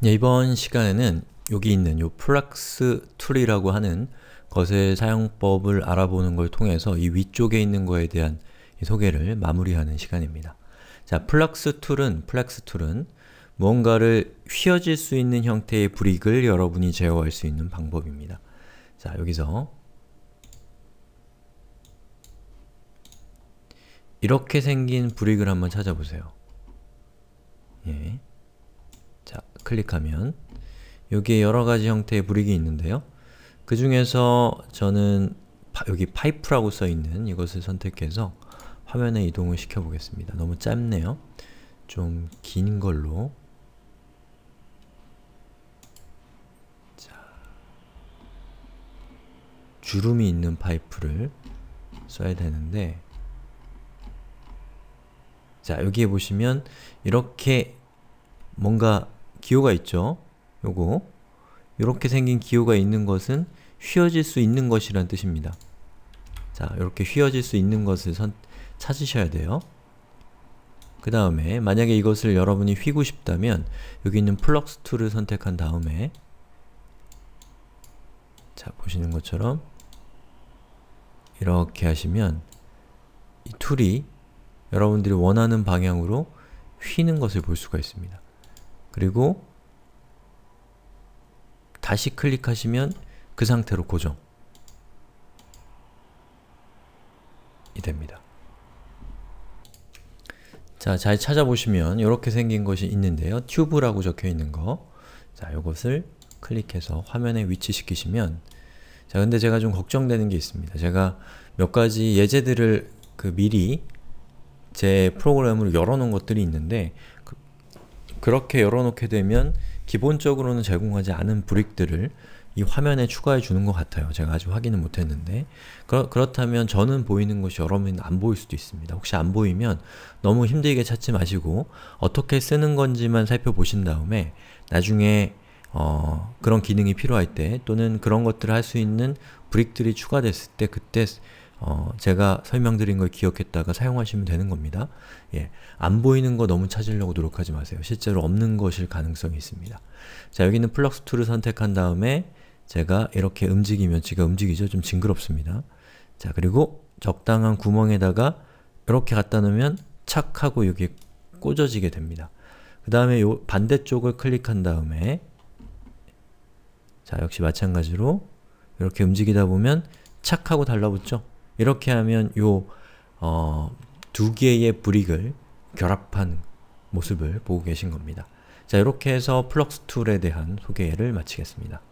네, 이번 시간에는 여기 있는 요 플락스 툴이라고 하는 것의 사용법을 알아보는 걸 통해서 이 위쪽에 있는 거에 대한 소개를 마무리하는 시간입니다. 자, 플락스 툴은 플렉스 툴은 무가를 휘어질 수 있는 형태의 브릭을 여러분이 제어할 수 있는 방법입니다. 자, 여기서 이렇게 생긴 브릭을 한번 찾아보세요. 클릭하면 여기에 여러가지 형태의 브릭이 있는데요. 그 중에서 저는 파, 여기 파이프라고 써있는 이것을 선택해서 화면에 이동을 시켜보겠습니다. 너무 짧네요. 좀 긴 걸로 자, 주름이 있는 파이프를 써야 되는데 자 여기에 보시면 이렇게 뭔가 기호가 있죠? 요거 이렇게 생긴 기호가 있는 것은 휘어질 수 있는 것이란 뜻입니다. 자, 이렇게 휘어질 수 있는 것을 선, 찾으셔야 돼요. 그 다음에 만약에 이것을 여러분이 휘고 싶다면 여기 있는 f l u x 2 선택한 다음에 자, 보시는 것처럼 이렇게 하시면 이 툴이 여러분들이 원하는 방향으로 휘는 것을 볼 수가 있습니다. 그리고 다시 클릭하시면 그 상태로 고정이 됩니다. 자, 잘 찾아보시면 이렇게 생긴 것이 있는데요. 튜브라고 적혀있는 거. 자, 이것을 클릭해서 화면에 위치시키시면 자, 근데 제가 좀 걱정되는 게 있습니다. 제가 몇 가지 예제들을 그 미리 제 프로그램으로 열어놓은 것들이 있는데 그 그렇게 열어놓게 되면 기본적으로는 제공하지 않은 브릭들을 이 화면에 추가해 주는 것 같아요. 제가 아직 확인은 못했는데 그렇, 그렇다면 저는 보이는 것이 여러분은 안 보일 수도 있습니다. 혹시 안 보이면 너무 힘들게 찾지 마시고 어떻게 쓰는 건지만 살펴보신 다음에 나중에 어, 그런 기능이 필요할 때 또는 그런 것들을 할 수 있는 브릭들이 추가됐을 때 그때 어, 제가 설명드린 걸 기억했다가 사용하시면 되는 겁니다. 예, 안 보이는 거 너무 찾으려고 노력하지 마세요. 실제로 없는 것일 가능성이 있습니다. 자, 여기는 플럭스 툴을 선택한 다음에 제가 이렇게 움직이면 지가 움직이죠? 좀 징그럽습니다. 자, 그리고 적당한 구멍에다가 이렇게 갖다 놓으면 착 하고 여기 꽂아지게 됩니다. 그 다음에 요 반대쪽을 클릭한 다음에 자, 역시 마찬가지로 이렇게 움직이다 보면 착 하고 달라붙죠? 이렇게 하면 요, 어, 두 개의 브릭을 결합한 모습을 보고 계신 겁니다. 자, 이렇게 해서 플럭스 툴에 대한 소개를 마치겠습니다.